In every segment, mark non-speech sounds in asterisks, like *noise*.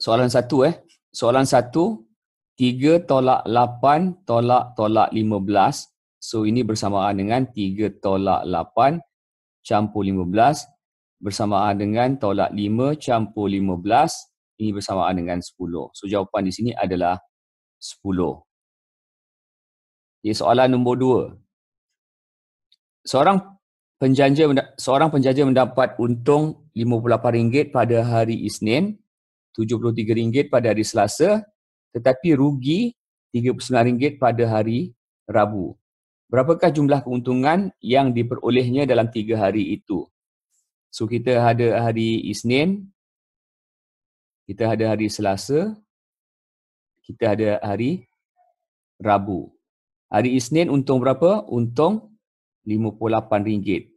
soalan satu eh. Soalan satu, tiga tolak lapan tolak tolak lima belas So ini bersamaan dengan tiga tolak lapan campur lima belas bersamaan dengan tolak lima campur lima belas Ini bersamaan dengan sepuluh So jawapan di sini adalah sepuluh. Okay, soalan nombor dua Seorang penjaja seorang penjaja mendapat untung RM58 pada hari Isnin RM73 pada hari Selasa tetapi rugi RM39 pada hari Rabu. Berapakah jumlah keuntungan yang diperolehnya dalam tiga hari itu? So kita ada hari Isnin, kita ada hari Selasa, kita ada hari Rabu. Hari Isnin untung berapa? Untung RM58.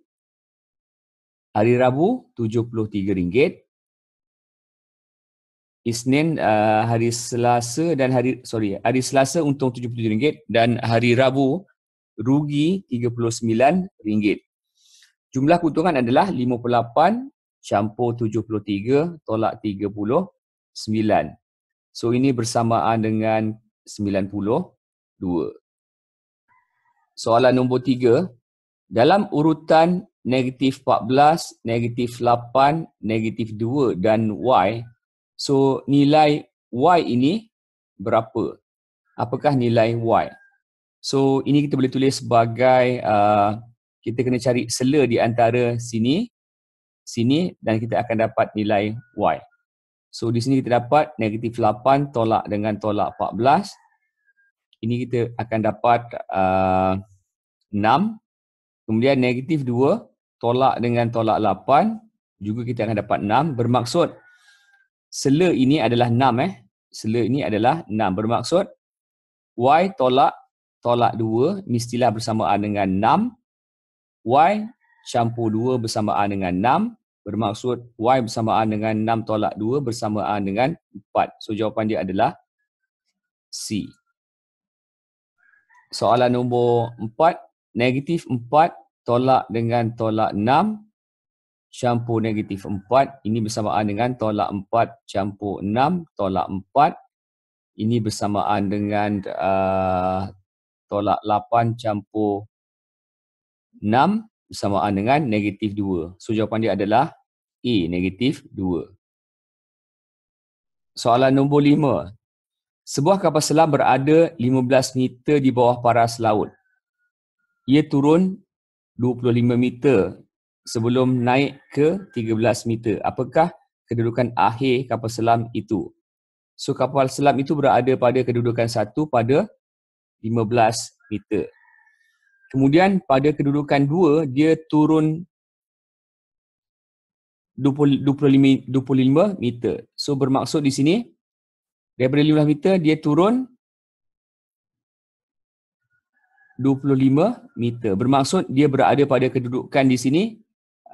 Hari Rabu RM73. Isnin uh, hari Selasa dan hari sorry hari Selasa untung RM77 dan hari Rabu rugi RM39. Jumlah keuntungan adalah 58 campur 73 tolak 39. So ini bersamaan dengan 92. Soalan nombor 3. Dalam urutan negatif 14, negatif 8, negatif 2 dan Y, So nilai Y ini berapa? Apakah nilai Y? So ini kita boleh tulis sebagai uh, kita kena cari sela di antara sini, sini dan kita akan dapat nilai Y. So di sini kita dapat negatif 8 tolak dengan tolak 14. Ini kita akan dapat uh, 6. Kemudian negatif 2 tolak dengan tolak 8 juga kita akan dapat 6. Bermaksud Sela ini adalah 6 eh. Sela ini adalah 6. Bermaksud Y tolak tolak 2 mestilah bersamaan dengan 6. Y campur 2 bersamaan dengan 6. Bermaksud Y bersamaan dengan 6 tolak 2 bersamaan dengan 4. So jawapan dia adalah C. Soalan nombor 4. Negatif 4 tolak dengan tolak 6 campur negatif 4 ini bersamaan dengan tolak 4 campur 6 tolak 4 ini bersamaan dengan uh, tolak 8 campur 6 bersamaan dengan negatif 2. So jawapan dia adalah A negatif 2. Soalan nombor 5. Sebuah kapal selam berada 15 meter di bawah paras laut. Ia turun 25 meter sebelum naik ke 13 meter. Apakah kedudukan akhir kapal selam itu? So kapal selam itu berada pada kedudukan 1 pada 15 meter. Kemudian pada kedudukan 2 dia turun 25, 25 meter. So bermaksud di sini daripada 15 meter dia turun 25 meter. Bermaksud dia berada pada kedudukan di sini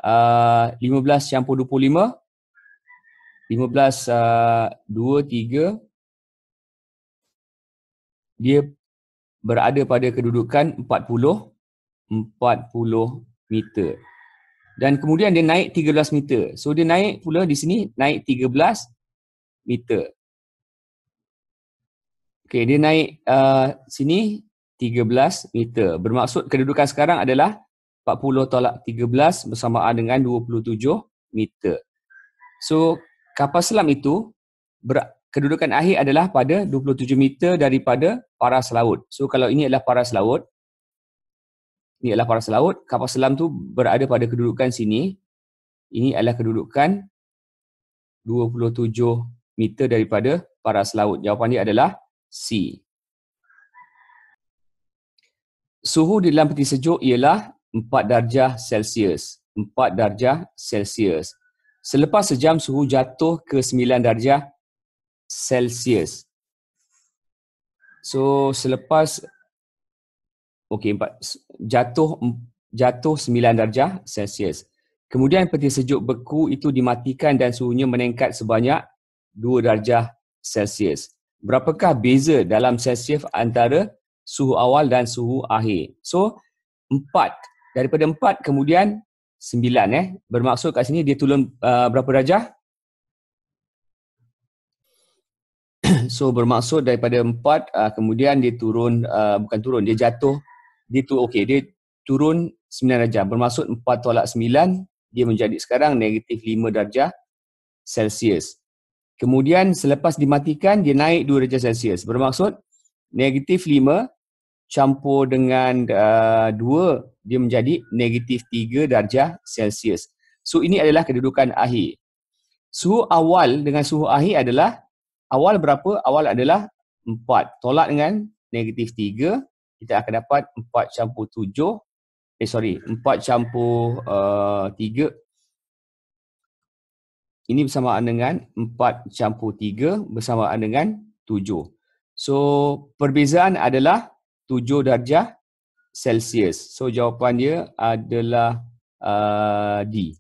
15 campur 25 15 uh, 2 3 dia berada pada kedudukan 40 40 meter dan kemudian dia naik 13 meter so dia naik pula di sini naik 13 meter okay dia naik uh, sini 13 meter bermaksud kedudukan sekarang adalah 40 tolak 13 bersamaan dengan 27 meter. So kapal selam itu ber, kedudukan akhir adalah pada 27 meter daripada paras laut. So kalau ini adalah paras laut, ini adalah paras laut, kapal selam tu berada pada kedudukan sini. Ini adalah kedudukan 27 meter daripada paras laut. Jawapan dia adalah C. Suhu di dalam peti sejuk ialah Empat darjah Celsius. Empat darjah Celsius. Selepas sejam suhu jatuh ke sembilan darjah Celsius. So selepas okay empat jatuh jatuh sembilan darjah Celsius. Kemudian peti sejuk beku itu dimatikan dan suhunya meningkat sebanyak dua darjah Celsius. Berapakah beza dalam Celsius antara suhu awal dan suhu akhir? So empat daripada empat kemudian sembilan eh bermaksud kat sini dia turun uh, berapa darjah *clears throat* so bermaksud daripada empat uh, kemudian dia turun uh, bukan turun dia jatuh dia tu okey dia turun sembilan darjah bermaksud empat tolak sembilan dia menjadi sekarang negatif lima darjah Celsius. Kemudian selepas dimatikan dia naik dua darjah Celsius. Bermaksud negatif lima campur dengan uh, dua dia menjadi negatif tiga darjah Celsius. So ini adalah kedudukan akhir. Suhu awal dengan suhu akhir adalah awal berapa? Awal adalah empat. Tolak dengan negatif tiga kita akan dapat empat campur tujuh. Eh sorry empat campur uh, tiga. Uh, ini bersamaan dengan empat campur tiga bersamaan dengan tujuh. So perbezaan adalah 7 darjah Celsius. So jawapan dia adalah uh, D.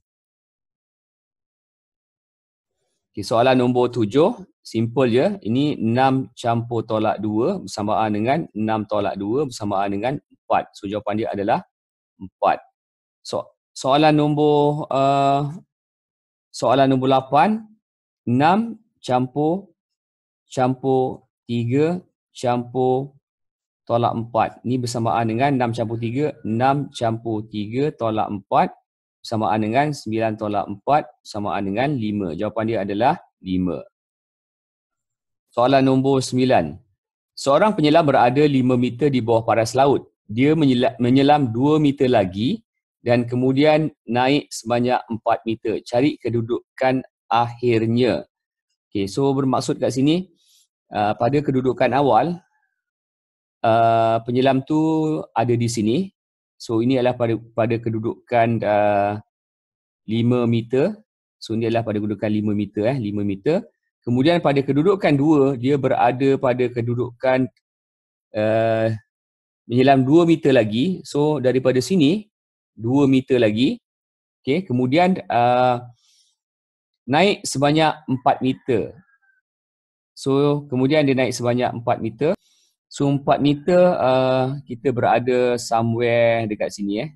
Okay, soalan nombor 7, simple je. Ini 6 campur tolak 2 bersamaan dengan 6 tolak 2 bersamaan dengan 4. So jawapan dia adalah 4. So soalan nombor uh, soalan nombor 8, 6 campur campur 3 campur tolak 4. Ini bersamaan dengan 6 campur 3. 6 campur 3 tolak 4 bersamaan dengan 9 tolak 4 bersamaan dengan 5. Jawapan dia adalah 5. Soalan nombor 9. Seorang penyelam berada 5 meter di bawah paras laut. Dia menyelam 2 meter lagi dan kemudian naik sebanyak 4 meter. Cari kedudukan akhirnya. Okay, so bermaksud kat sini uh, pada kedudukan awal uh, penyelam tu ada di sini. So ini adalah pada pada kedudukan uh, 5 meter. So ini adalah pada kedudukan 5 meter eh, 5 meter. Kemudian pada kedudukan dua dia berada pada kedudukan uh, menyelam dua meter lagi. So daripada sini, dua meter lagi. Okay, kemudian uh, naik sebanyak empat meter. So kemudian dia naik sebanyak empat meter. So 4 meter uh, kita berada somewhere dekat sini eh.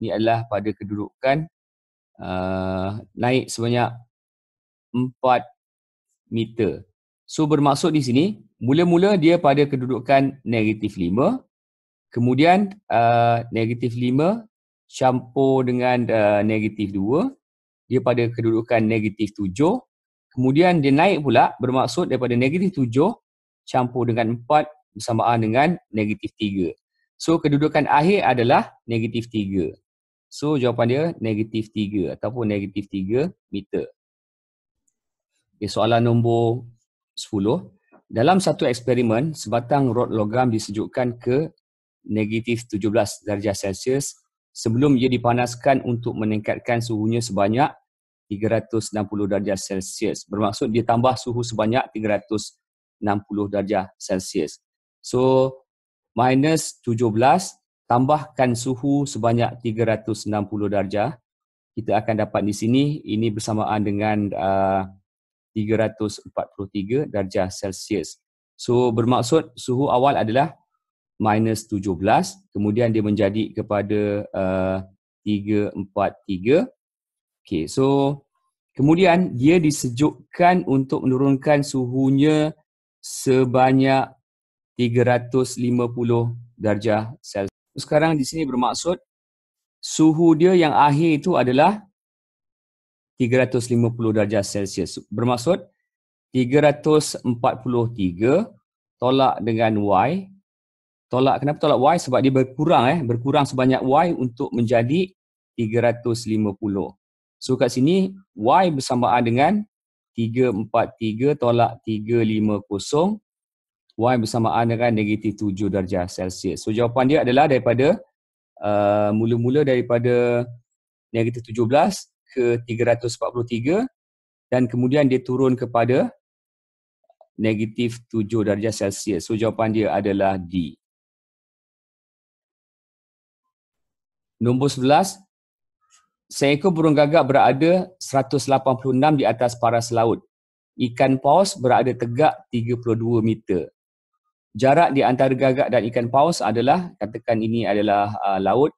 Ni adalah pada kedudukan uh, naik sebanyak 4 meter. So bermaksud di sini mula-mula dia pada kedudukan negatif 5. Kemudian uh, negatif 5 campur dengan uh, negatif 2. Dia pada kedudukan negatif 7. Kemudian dia naik pula bermaksud daripada negatif 7 campur dengan bersamaan dengan negatif 3. So kedudukan akhir adalah negatif 3. So jawapan dia negatif 3 ataupun negatif 3 meter. Okay, soalan nombor 10. Dalam satu eksperimen, sebatang rod logam disejukkan ke negatif 17 darjah Celsius sebelum ia dipanaskan untuk meningkatkan suhunya sebanyak 360 darjah Celsius. Bermaksud dia tambah suhu sebanyak 360 darjah Celsius. So minus 17 tambahkan suhu sebanyak 360 darjah. Kita akan dapat di sini ini bersamaan dengan uh, 343 darjah Celsius. So bermaksud suhu awal adalah minus 17 kemudian dia menjadi kepada uh, 343. Okay, so kemudian dia disejukkan untuk menurunkan suhunya sebanyak 350 darjah Celsius. Sekarang di sini bermaksud suhu dia yang akhir itu adalah 350 darjah Celsius. Bermaksud 343 tolak dengan Y. Tolak kenapa tolak Y? Sebab dia berkurang eh, berkurang sebanyak Y untuk menjadi 350. So kat sini Y bersamaan dengan 343 tolak 350 Y bersamaan dengan negatif 7 darjah Celsius. So jawapan dia adalah daripada uh, mula-mula daripada negatif 17 ke 343 dan kemudian dia turun kepada negatif 7 darjah Celsius. So jawapan dia adalah D. Nombor 11, seekor burung gagak berada 186 di atas paras laut. Ikan paus berada tegak 32 meter jarak di antara gagak dan ikan paus adalah katakan ini adalah uh, laut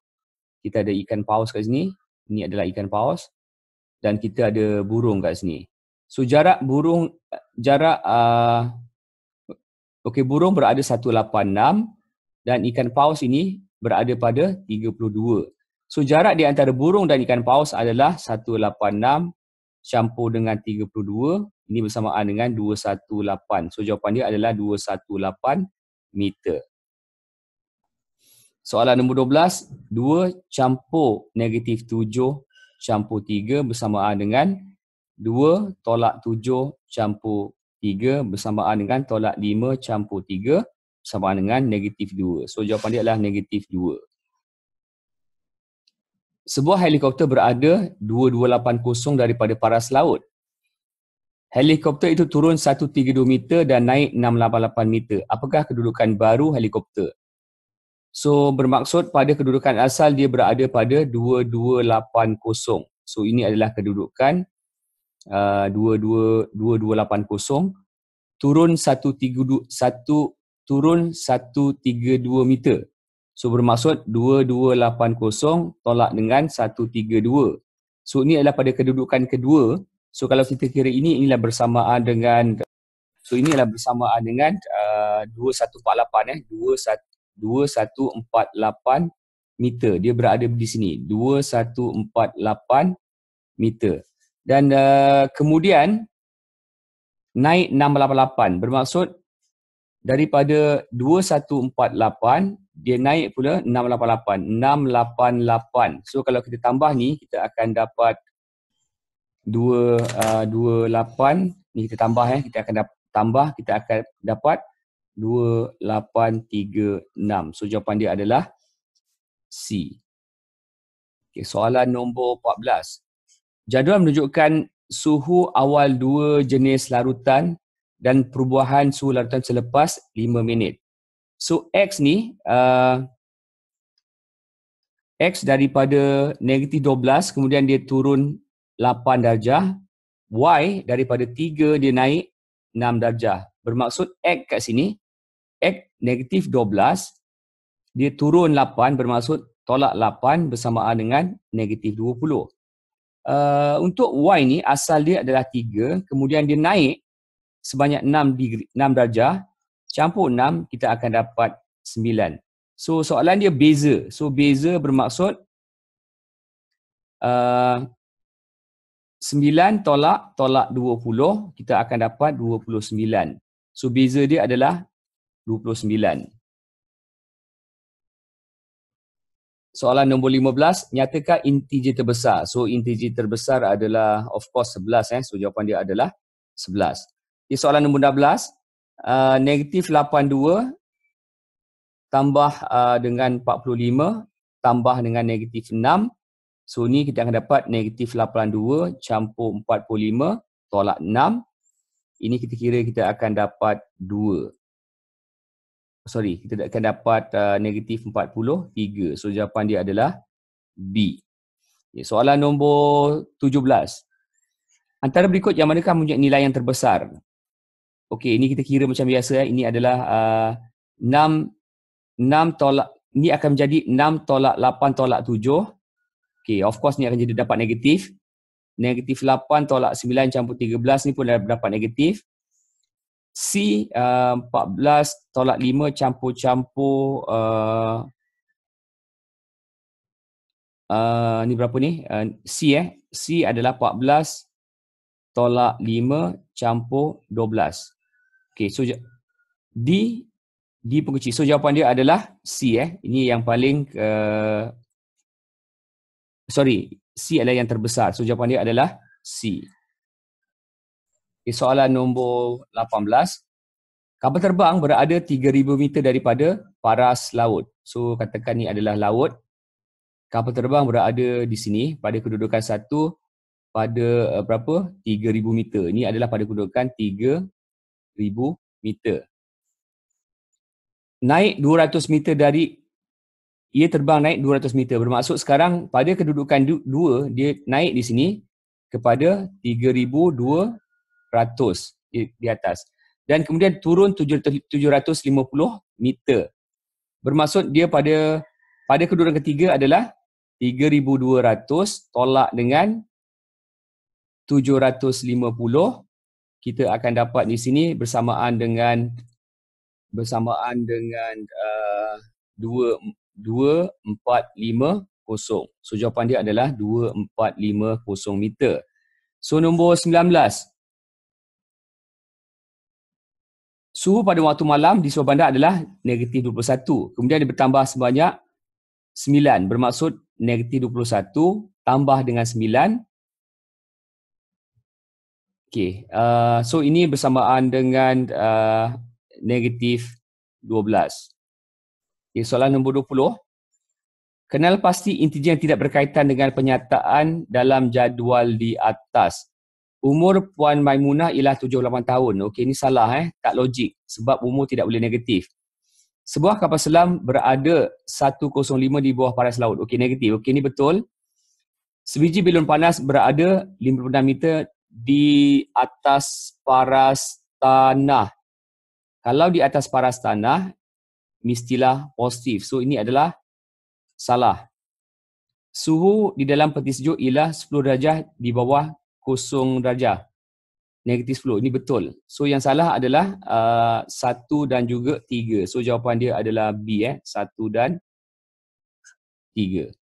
kita ada ikan paus kat sini ini adalah ikan paus dan kita ada burung kat sini so jarak burung jarak uh, okey burung berada 186 dan ikan paus ini berada pada 32 so jarak di antara burung dan ikan paus adalah 186 campur dengan ini bersamaan dengan 218. So jawapan dia adalah 218 meter. Soalan nombor 12, 2 campur negatif 7 campur 3 bersamaan dengan 2 tolak 7 campur 3 bersamaan dengan tolak 5 campur 3 bersamaan dengan negatif 2. So jawapan dia adalah negatif 2. Sebuah helikopter berada 2280 daripada paras laut. Helikopter itu turun 132 meter dan naik 688 meter. Apakah kedudukan baru helikopter? So bermaksud pada kedudukan asal dia berada pada 2280. So ini adalah kedudukan uh, 22280 turun 132 1 turun 132 meter. So bermaksud 2280 tolak dengan 132. So ini adalah pada kedudukan kedua So kalau kita kira ini inilah bersamaan dengan so inilah bersamaan dengan uh, 2148 eh 21 2148 meter. Dia berada di sini 2148 meter. Dan uh, kemudian naik 688 bermaksud daripada 2148 dia naik pula 688 688 so kalau kita tambah ni kita akan dapat dua uh, dua lapan ni kita tambah eh kita akan tambah kita akan dapat dua lapan tiga enam so jawapan dia adalah C okay, soalan nombor empat belas jadual menunjukkan suhu awal dua jenis larutan dan perubahan suhu larutan selepas lima minit so X ni uh, X daripada negatif dua belas kemudian dia turun 8 darjah Y daripada 3 dia naik 6 darjah Bermaksud X kat sini X negatif 12 Dia turun 8 bermaksud tolak 8 bersamaan dengan negatif 20 uh, Untuk Y ni asal dia adalah 3 Kemudian dia naik sebanyak 6, degree, 6 darjah Campur 6 kita akan dapat 9 So soalan dia beza So beza bermaksud uh, Sembilan tolak tolak dua puluh kita akan dapat dua puluh sembilan. So beza dia adalah dua puluh sembilan. Soalan nombor belas nyatakan integer terbesar. So integer terbesar adalah of course sebelas. eh. So jawapan dia adalah sebelas. Okay, soalan nombor belas ah, negatif lapan dua tambah uh, dengan lima tambah dengan negatif enam. So ni kita akan dapat negatif 82 campur 45 tolak 6. Ini kita kira kita akan dapat 2. Sorry, kita akan dapat uh, negatif 43. So jawapan dia adalah B. Okay, soalan nombor 17. Antara berikut yang manakah punya nilai yang terbesar? Okey, ini kita kira macam biasa. Eh. Ini adalah uh, 6, 6 tolak, ini akan menjadi 6 tolak 8 tolak 7 Okay, of course ni akan jadi dapat negatif. Negatif 8 tolak 9 campur 13 ni pun dah dapat negatif. C uh, 14 tolak 5 campur-campur uh, uh, ni berapa ni? Uh, C eh. C adalah 14 tolak 5 campur 12. Okay, so D D pun kecil. So jawapan dia adalah C eh. Ini yang paling uh, sorry, C adalah yang terbesar. So jawapan dia adalah C. Okay, eh, soalan nombor 18. Kapal terbang berada 3,000 meter daripada paras laut. So katakan ni adalah laut. Kapal terbang berada di sini pada kedudukan 1 pada uh, berapa? 3,000 meter. Ini adalah pada kedudukan 3,000 meter. Naik 200 meter dari ia terbang naik 200 meter. Bermaksud sekarang pada kedudukan 2, dia naik di sini kepada 3,200 di, atas. Dan kemudian turun 750 meter. Bermaksud dia pada pada kedudukan ketiga adalah 3,200 tolak dengan 750 kita akan dapat di sini bersamaan dengan bersamaan dengan uh, 2450. So jawapan dia adalah 2450 meter. So nombor 19. Suhu pada waktu malam di sebuah bandar adalah negatif 21. Kemudian dia bertambah sebanyak 9. Bermaksud negatif 21 tambah dengan 9. Okay. Uh, so ini bersamaan dengan uh, negatif Okay, soalan nombor 20. Kenal pasti integer yang tidak berkaitan dengan penyataan dalam jadual di atas. Umur Puan Maimunah ialah 78 tahun. Okey, ini salah eh. Tak logik. Sebab umur tidak boleh negatif. Sebuah kapal selam berada 105 di bawah paras laut. Okey, negatif. Okey, ini betul. Sebiji bilun panas berada 56 meter di atas paras tanah. Kalau di atas paras tanah, mistilah positif. So ini adalah salah. Suhu di dalam peti sejuk ialah 10 darjah di bawah kosong darjah. Negatif 10. Ini betul. So yang salah adalah uh, satu uh, dan juga tiga. So jawapan dia adalah B eh. Satu dan tiga.